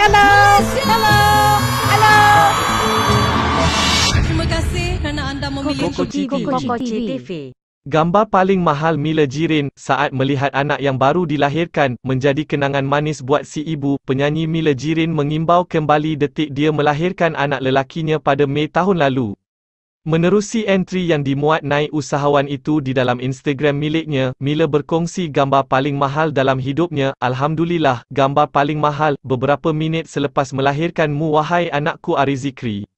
Hello. Hello. Hello. Terima kasih kerana anda memilih Kokoci TV. Kokoci TV. Gambar paling mahal Mila Jirin saat melihat anak yang baru dilahirkan menjadi kenangan manis buat si ibu. Penyanyi Mila Jirin mengimbau kembali detik dia melahirkan anak lelakinya pada Mei tahun lalu. Menerusi entry yang dimuat naik usahawan itu di dalam Instagram miliknya, Mila berkongsi gambar paling mahal dalam hidupnya, Alhamdulillah, gambar paling mahal, beberapa minit selepas melahirkanmu wahai anakku Arizikri.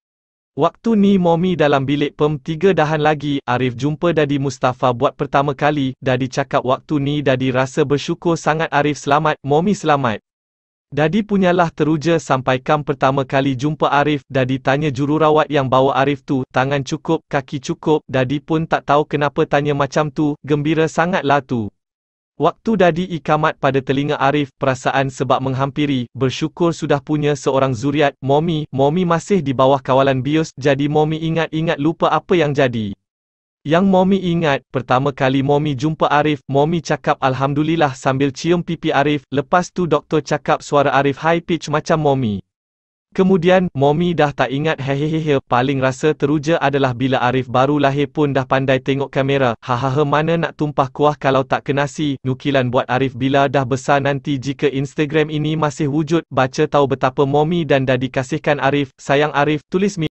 Waktu ni momi dalam bilik pem tiga dahan lagi, Arif jumpa Dadi Mustafa buat pertama kali, Dadi cakap waktu ni Dadi rasa bersyukur sangat Arif selamat, momi selamat. Dadi punyalah teruja sampai kam pertama kali jumpa Arif, Dadi tanya jururawat yang bawa Arif tu, tangan cukup, kaki cukup, Dadi pun tak tahu kenapa tanya macam tu, gembira sangatlah tu. Waktu Dadi ikamat pada telinga Arif, perasaan sebab menghampiri, bersyukur sudah punya seorang zuriat, mommy, mommy masih di bawah kawalan bios, jadi mommy ingat-ingat lupa apa yang jadi. Yang mommy ingat, pertama kali mommy jumpa Arif, mommy cakap Alhamdulillah sambil cium pipi Arif, lepas tu doktor cakap suara Arif high pitch macam mommy. Kemudian, mommy dah tak ingat hehehehe, paling rasa teruja adalah bila Arif baru lahir pun dah pandai tengok kamera, hahaha mana nak tumpah kuah kalau tak kenasi, nukilan buat Arif bila dah besar nanti jika Instagram ini masih wujud, baca tahu betapa mommy dan Dadi kasihkan Arif, sayang Arif, tulis mi.